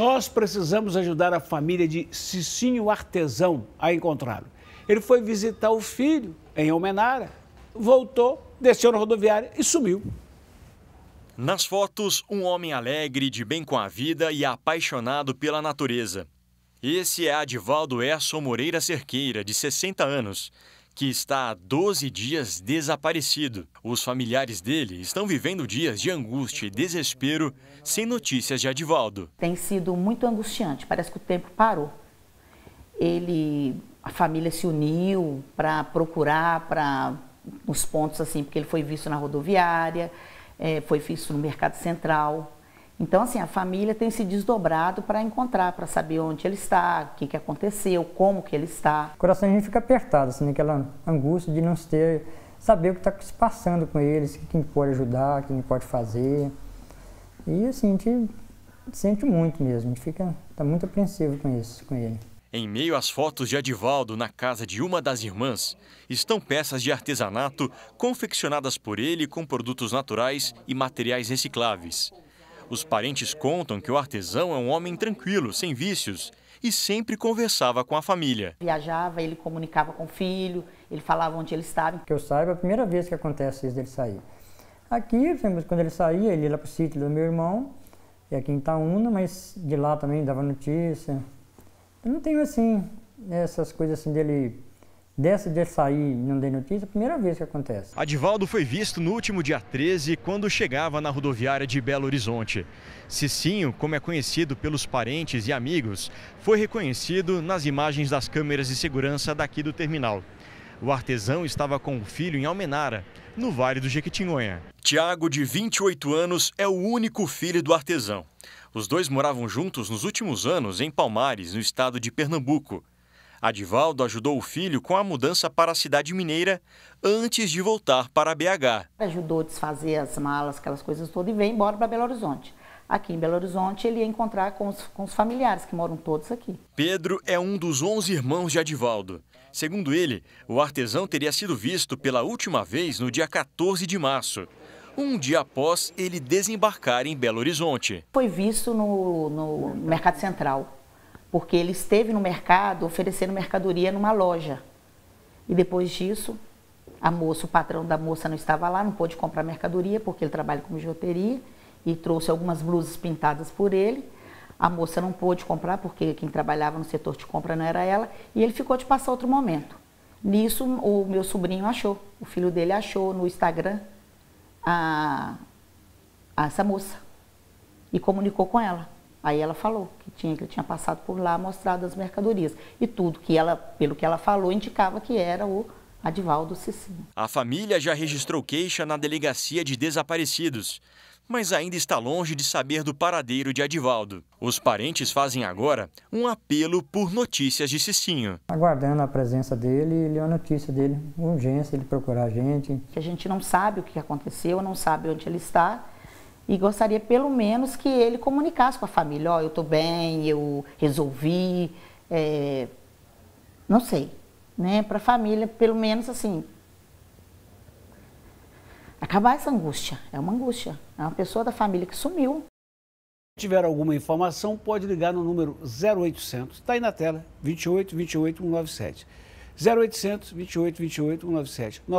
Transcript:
Nós precisamos ajudar a família de Cicinho Artesão a encontrá-lo. Ele foi visitar o filho em Almenara, voltou, desceu na rodoviária e sumiu. Nas fotos, um homem alegre, de bem com a vida e apaixonado pela natureza. Esse é Adivaldo Erson Moreira Cerqueira, de 60 anos que está há 12 dias desaparecido. Os familiares dele estão vivendo dias de angústia e desespero, sem notícias de Adivaldo. Tem sido muito angustiante, parece que o tempo parou. Ele, a família se uniu para procurar, para os pontos assim, porque ele foi visto na rodoviária, eh, foi visto no mercado central, então, assim, a família tem se desdobrado para encontrar, para saber onde ele está, o que, que aconteceu, como que ele está. O coração a gente fica apertado, assim, naquela angústia de não ter, saber o que está se passando com eles, quem pode ajudar, quem pode fazer. E, assim, a gente sente muito mesmo, a gente fica, tá muito apreensivo com isso, com ele. Em meio às fotos de Adivaldo na casa de uma das irmãs, estão peças de artesanato confeccionadas por ele com produtos naturais e materiais recicláveis. Os parentes contam que o artesão é um homem tranquilo, sem vícios, e sempre conversava com a família. Viajava, ele comunicava com o filho, ele falava onde ele estava. Que eu saiba, é a primeira vez que acontece isso dele sair. Aqui, quando ele saía, ele ia lá para o sítio do meu irmão, e aqui em Itaúna, mas de lá também dava notícia. Eu não tenho, assim, essas coisas assim dele Dessa de sair e não dei notícia, é a primeira vez que acontece. Adivaldo foi visto no último dia 13 quando chegava na rodoviária de Belo Horizonte. Cicinho, como é conhecido pelos parentes e amigos, foi reconhecido nas imagens das câmeras de segurança daqui do terminal. O artesão estava com o filho em Almenara, no Vale do Jequitinhonha. Tiago, de 28 anos, é o único filho do artesão. Os dois moravam juntos nos últimos anos em Palmares, no estado de Pernambuco. Adivaldo ajudou o filho com a mudança para a cidade mineira antes de voltar para a BH. Ajudou a desfazer as malas, aquelas coisas todas e veio embora para Belo Horizonte. Aqui em Belo Horizonte ele ia encontrar com os, com os familiares que moram todos aqui. Pedro é um dos 11 irmãos de Adivaldo. Segundo ele, o artesão teria sido visto pela última vez no dia 14 de março um dia após ele desembarcar em Belo Horizonte. Foi visto no, no Mercado Central porque ele esteve no mercado oferecendo mercadoria numa loja. E depois disso, a moça, o patrão da moça não estava lá, não pôde comprar mercadoria porque ele trabalha com bijuteria e trouxe algumas blusas pintadas por ele. A moça não pôde comprar porque quem trabalhava no setor de compra não era ela e ele ficou de passar outro momento. Nisso, o meu sobrinho achou, o filho dele achou no Instagram a, a essa moça e comunicou com ela. Aí ela falou que tinha, que tinha passado por lá, mostrado as mercadorias. E tudo que ela, pelo que ela falou, indicava que era o Adivaldo Cicinho. A família já registrou queixa na delegacia de desaparecidos, mas ainda está longe de saber do paradeiro de Adivaldo. Os parentes fazem agora um apelo por notícias de Cicinho. Aguardando a presença dele e é a notícia dele, urgência, ele procurar a gente. Que a gente não sabe o que aconteceu, não sabe onde ele está e gostaria pelo menos que ele comunicasse com a família, ó, oh, eu estou bem, eu resolvi, é, não sei, né? Para a família, pelo menos assim, acabar essa angústia, é uma angústia, é uma pessoa da família que sumiu. Se tiver alguma informação, pode ligar no número 0800, está aí na tela, 28 28 197. 0800 28 28 197.